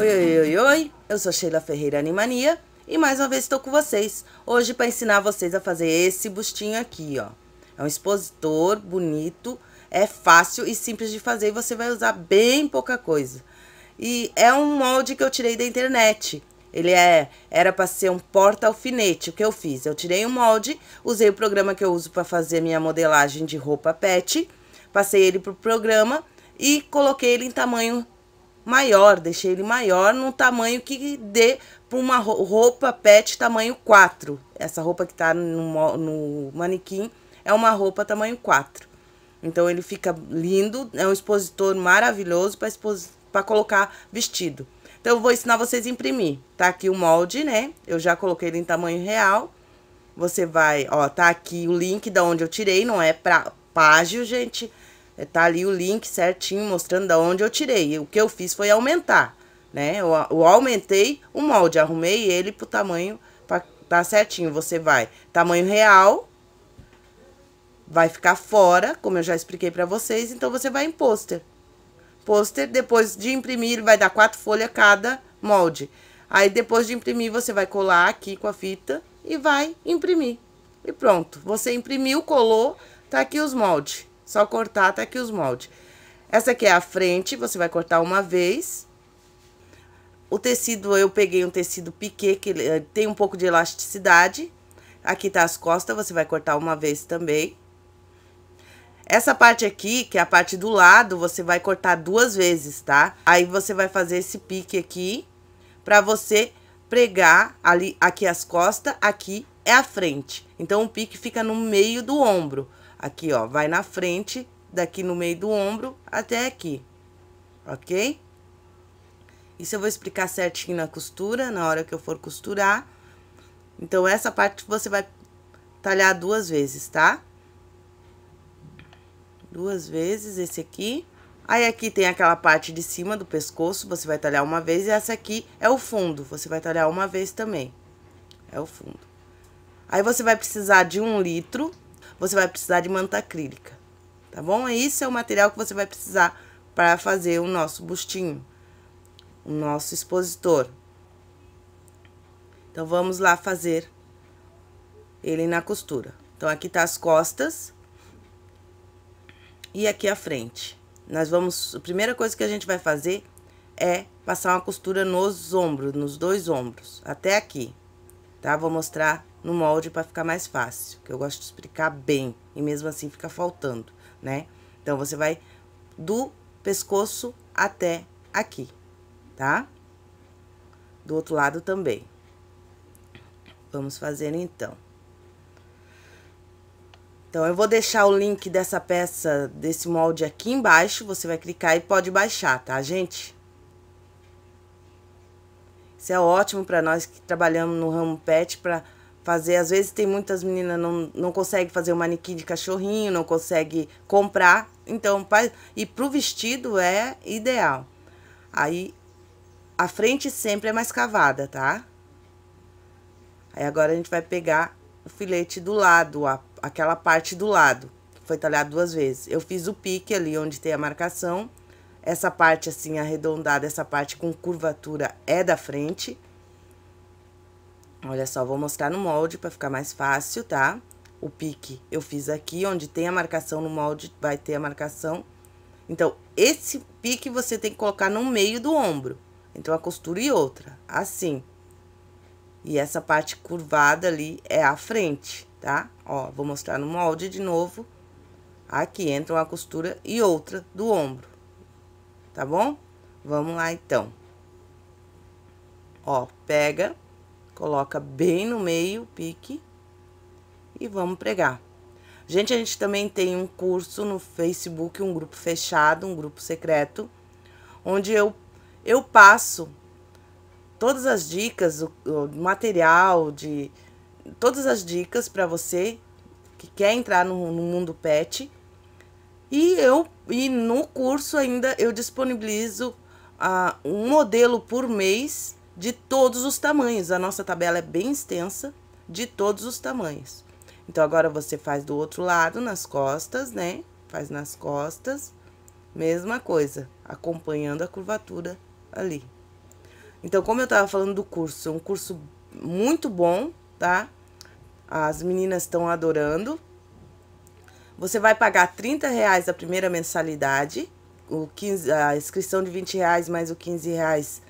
Oi, oi, oi, oi! Eu sou Sheila Ferreira Animania e mais uma vez estou com vocês. Hoje para ensinar vocês a fazer esse bustinho aqui, ó. É um expositor bonito, é fácil e simples de fazer e você vai usar bem pouca coisa. E é um molde que eu tirei da internet. Ele é, era para ser um porta-alfinete, o que eu fiz. Eu tirei um molde, usei o programa que eu uso para fazer minha modelagem de roupa pet, passei ele pro programa e coloquei ele em tamanho maior, deixei ele maior num tamanho que dê para uma roupa pet tamanho 4. Essa roupa que está no, no manequim é uma roupa tamanho 4. Então ele fica lindo, é um expositor maravilhoso para expos... colocar vestido. Então eu vou ensinar vocês a imprimir. Tá aqui o molde, né? Eu já coloquei ele em tamanho real. Você vai, ó, tá aqui o link da onde eu tirei, não é para págio, gente. É, tá ali o link certinho mostrando da onde eu tirei. O que eu fiz foi aumentar, né? Eu, eu aumentei o molde, arrumei ele pro tamanho para tá certinho. Você vai tamanho real, vai ficar fora, como eu já expliquei para vocês, então você vai em pôster. Pôster, depois de imprimir, vai dar quatro folhas cada molde. Aí depois de imprimir, você vai colar aqui com a fita e vai imprimir. E pronto, você imprimiu, colou, tá aqui os moldes. Só cortar até que os molde. Essa aqui é a frente, você vai cortar uma vez. O tecido, eu peguei um tecido piquê, que eh, tem um pouco de elasticidade. Aqui tá as costas, você vai cortar uma vez também. Essa parte aqui, que é a parte do lado, você vai cortar duas vezes, tá? Aí você vai fazer esse pique aqui, pra você pregar ali, aqui as costas, aqui é a frente. Então, o pique fica no meio do ombro. Aqui, ó, vai na frente, daqui no meio do ombro até aqui, ok? Isso eu vou explicar certinho na costura, na hora que eu for costurar. Então, essa parte você vai talhar duas vezes, tá? Duas vezes esse aqui. Aí, aqui tem aquela parte de cima do pescoço, você vai talhar uma vez. E essa aqui é o fundo, você vai talhar uma vez também. É o fundo. Aí, você vai precisar de um litro você vai precisar de manta acrílica, tá bom? Esse é o material que você vai precisar para fazer o nosso bustinho, o nosso expositor. Então, vamos lá fazer ele na costura. Então, aqui tá as costas e aqui a frente. Nós vamos, a primeira coisa que a gente vai fazer é passar uma costura nos ombros, nos dois ombros, até aqui tá? Vou mostrar no molde para ficar mais fácil, que eu gosto de explicar bem e mesmo assim fica faltando, né? Então, você vai do pescoço até aqui, tá? Do outro lado também. Vamos fazer então. Então, eu vou deixar o link dessa peça, desse molde aqui embaixo, você vai clicar e pode baixar, tá, gente? Isso é ótimo para nós que trabalhamos no ramo pet para fazer. Às vezes tem muitas meninas não não consegue fazer o um manequim de cachorrinho, não consegue comprar. Então, pra, e para o vestido é ideal. Aí a frente sempre é mais cavada, tá? Aí agora a gente vai pegar o filete do lado, a, aquela parte do lado. Foi talhado duas vezes. Eu fiz o pique ali onde tem a marcação essa parte assim arredondada, essa parte com curvatura é da frente. Olha só, vou mostrar no molde para ficar mais fácil, tá? O pique eu fiz aqui, onde tem a marcação no molde, vai ter a marcação. Então, esse pique você tem que colocar no meio do ombro. Então, a costura e outra, assim. E essa parte curvada ali é a frente, tá? Ó, vou mostrar no molde de novo. Aqui entra uma costura e outra do ombro tá bom? Vamos lá, então. Ó, pega, coloca bem no meio, pique, e vamos pregar. Gente, a gente também tem um curso no Facebook, um grupo fechado, um grupo secreto, onde eu, eu passo todas as dicas, o, o material, de todas as dicas para você que quer entrar no, no mundo pet, e eu e no curso ainda eu disponibilizo ah, um modelo por mês de todos os tamanhos. A nossa tabela é bem extensa de todos os tamanhos. Então agora você faz do outro lado nas costas, né? Faz nas costas, mesma coisa, acompanhando a curvatura ali. Então, como eu estava falando do curso, é um curso muito bom, tá? As meninas estão adorando. Você vai pagar 30 reais a primeira mensalidade, o 15, a inscrição de 20 reais mais o 15 reais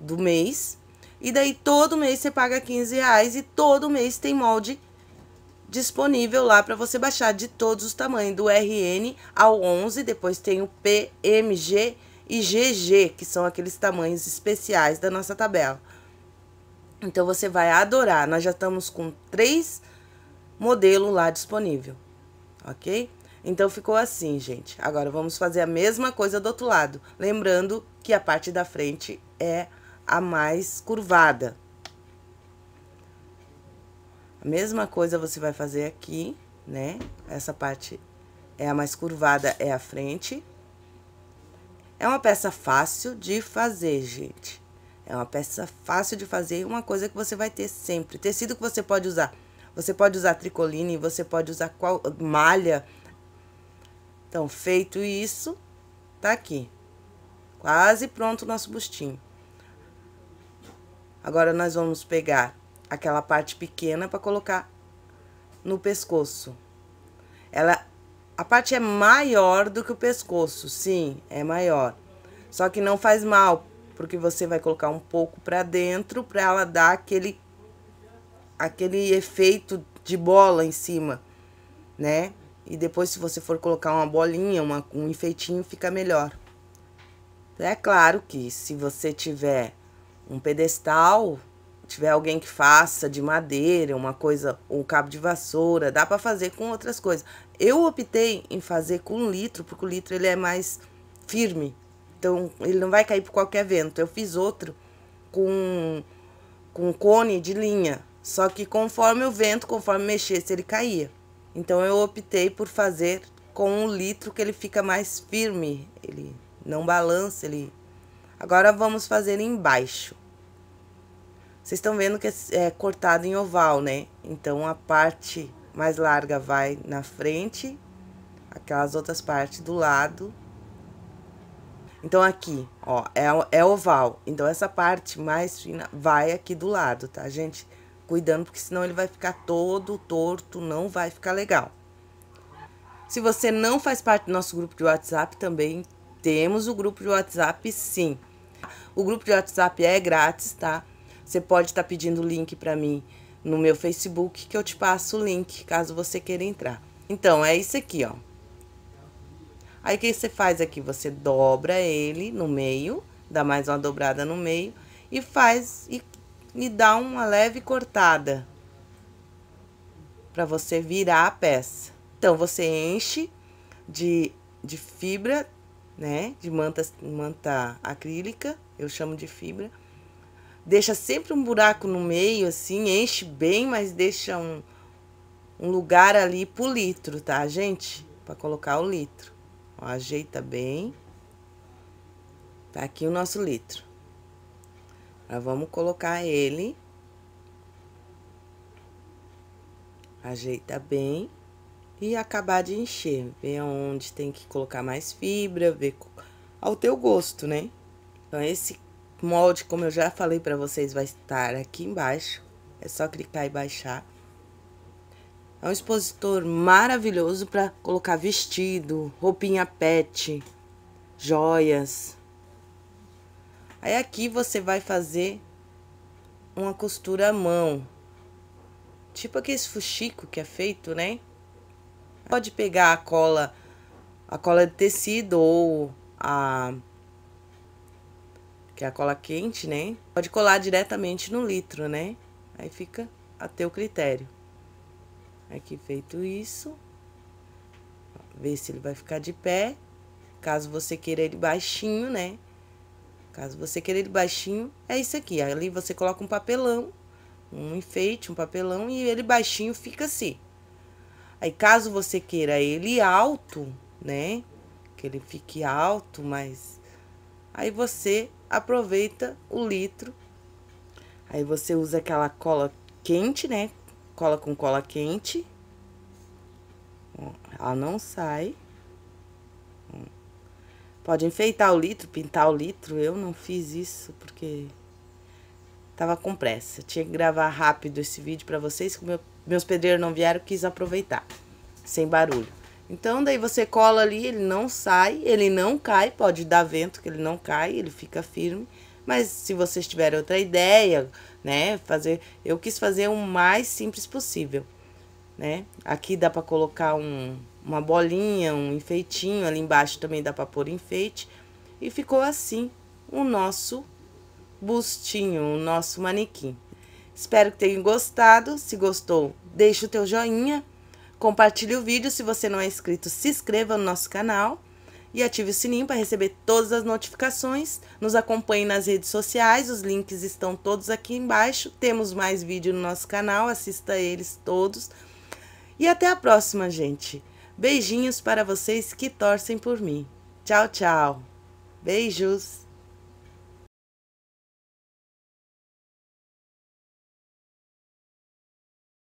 do mês. E daí todo mês você paga 15 reais e todo mês tem molde disponível lá para você baixar de todos os tamanhos, do RN ao 11, depois tem o PMG e GG, que são aqueles tamanhos especiais da nossa tabela. Então você vai adorar. Nós já estamos com três modelos lá disponível ok? Então ficou assim, gente. Agora vamos fazer a mesma coisa do outro lado, lembrando que a parte da frente é a mais curvada. A mesma coisa você vai fazer aqui, né? Essa parte é a mais curvada, é a frente. É uma peça fácil de fazer, gente. É uma peça fácil de fazer e uma coisa que você vai ter sempre. Tecido que você pode usar você pode usar tricoline, você pode usar qual, malha. Então, feito isso, tá aqui. Quase pronto o nosso bustinho. Agora, nós vamos pegar aquela parte pequena para colocar no pescoço. Ela, a parte é maior do que o pescoço, sim, é maior. Só que não faz mal, porque você vai colocar um pouco para dentro para ela dar aquele aquele efeito de bola em cima, né? E depois, se você for colocar uma bolinha, uma, um enfeitinho, fica melhor. É claro que se você tiver um pedestal, tiver alguém que faça de madeira, uma coisa, um cabo de vassoura, dá para fazer com outras coisas. Eu optei em fazer com litro, porque o litro ele é mais firme. Então, ele não vai cair por qualquer vento. Eu fiz outro com com cone de linha, só que conforme o vento, conforme mexesse, ele caía. Então eu optei por fazer com um litro que ele fica mais firme, ele não balança, ele. Agora vamos fazer embaixo. Vocês estão vendo que é, é cortado em oval, né? Então a parte mais larga vai na frente, aquelas outras partes do lado. Então aqui, ó, é, é oval. Então essa parte mais fina vai aqui do lado, tá, gente? cuidando, porque senão ele vai ficar todo torto, não vai ficar legal. Se você não faz parte do nosso grupo de WhatsApp, também temos o grupo de WhatsApp, sim. O grupo de WhatsApp é grátis, tá? Você pode estar tá pedindo o link para mim no meu Facebook, que eu te passo o link, caso você queira entrar. Então, é isso aqui, ó. Aí, o que você faz aqui? Você dobra ele no meio, dá mais uma dobrada no meio e faz e e dá uma leve cortada para você virar a peça. Então você enche de, de fibra, né, de manta, manta acrílica, eu chamo de fibra. Deixa sempre um buraco no meio, assim, enche bem, mas deixa um, um lugar ali pro litro, tá, gente? Para colocar o litro. Ó, ajeita bem. Tá aqui o nosso litro. Nós vamos colocar ele. Ajeita bem. E acabar de encher. Ver onde tem que colocar mais fibra, ver ao teu gosto, né? Então, esse molde, como eu já falei para vocês, vai estar aqui embaixo. É só clicar e baixar. É um expositor maravilhoso para colocar vestido, roupinha pet, joias, Aí aqui você vai fazer uma costura à mão. Tipo aquele fuxico que é feito, né? Pode pegar a cola, a cola de tecido ou a que é a cola quente, né? Pode colar diretamente no litro, né? Aí fica a teu critério. Aqui feito isso, ver se ele vai ficar de pé. Caso você queira ele baixinho, né? Caso você queira ele baixinho, é isso aqui. Ali você coloca um papelão, um enfeite, um papelão e ele baixinho fica assim. Aí caso você queira ele alto, né? Que ele fique alto, mas aí você aproveita o litro. Aí você usa aquela cola quente, né? Cola com cola quente. Ela não sai. Pode enfeitar o litro, pintar o litro. Eu não fiz isso porque tava com pressa. Tinha que gravar rápido esse vídeo para vocês, que meu, meus pedreiros não vieram, quis aproveitar, sem barulho. Então, daí você cola ali, ele não sai, ele não cai, pode dar vento que ele não cai, ele fica firme. Mas se vocês tiverem outra ideia, né, fazer... Eu quis fazer o mais simples possível, né? Aqui dá para colocar um uma bolinha, um enfeitinho, ali embaixo também dá para pôr enfeite. E ficou assim o nosso bustinho, o nosso manequim. Espero que tenham gostado. Se gostou, deixa o teu joinha, compartilhe o vídeo. Se você não é inscrito, se inscreva no nosso canal e ative o sininho para receber todas as notificações. Nos acompanhe nas redes sociais, os links estão todos aqui embaixo. Temos mais vídeo no nosso canal, assista eles todos. E até a próxima, gente. Beijinhos para vocês que torcem por mim. Tchau, tchau. Beijos.